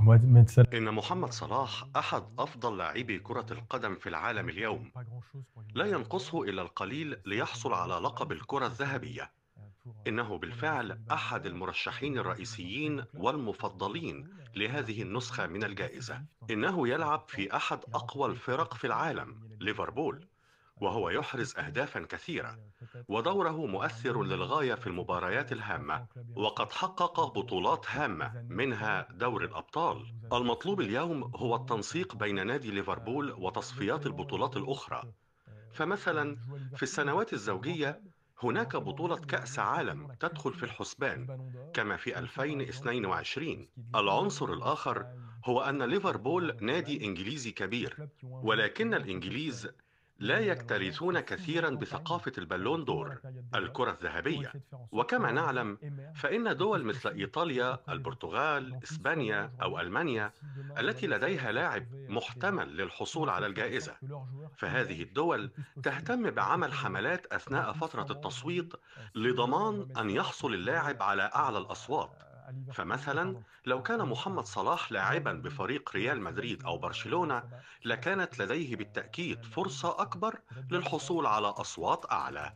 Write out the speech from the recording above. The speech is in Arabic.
محمد متسل... إن محمد صلاح أحد أفضل لاعبي كرة القدم في العالم اليوم لا ينقصه إلا القليل ليحصل على لقب الكرة الذهبية إنه بالفعل أحد المرشحين الرئيسيين والمفضلين لهذه النسخة من الجائزة إنه يلعب في أحد أقوى الفرق في العالم ليفربول وهو يحرز أهدافا كثيرة ودوره مؤثر للغاية في المباريات الهامة وقد حقق بطولات هامة منها دور الأبطال المطلوب اليوم هو التنسيق بين نادي ليفربول وتصفيات البطولات الأخرى فمثلا في السنوات الزوجية هناك بطولة كأس عالم تدخل في الحسبان كما في 2022 العنصر الآخر هو أن ليفربول نادي إنجليزي كبير ولكن الإنجليز لا يكترثون كثيرا بثقافة البالون دور الكرة الذهبية وكما نعلم فإن دول مثل إيطاليا البرتغال إسبانيا أو ألمانيا التي لديها لاعب محتمل للحصول على الجائزة فهذه الدول تهتم بعمل حملات أثناء فترة التصويت لضمان أن يحصل اللاعب على أعلى الأصوات فمثلا لو كان محمد صلاح لاعبا بفريق ريال مدريد او برشلونه لكانت لديه بالتاكيد فرصه اكبر للحصول على اصوات اعلى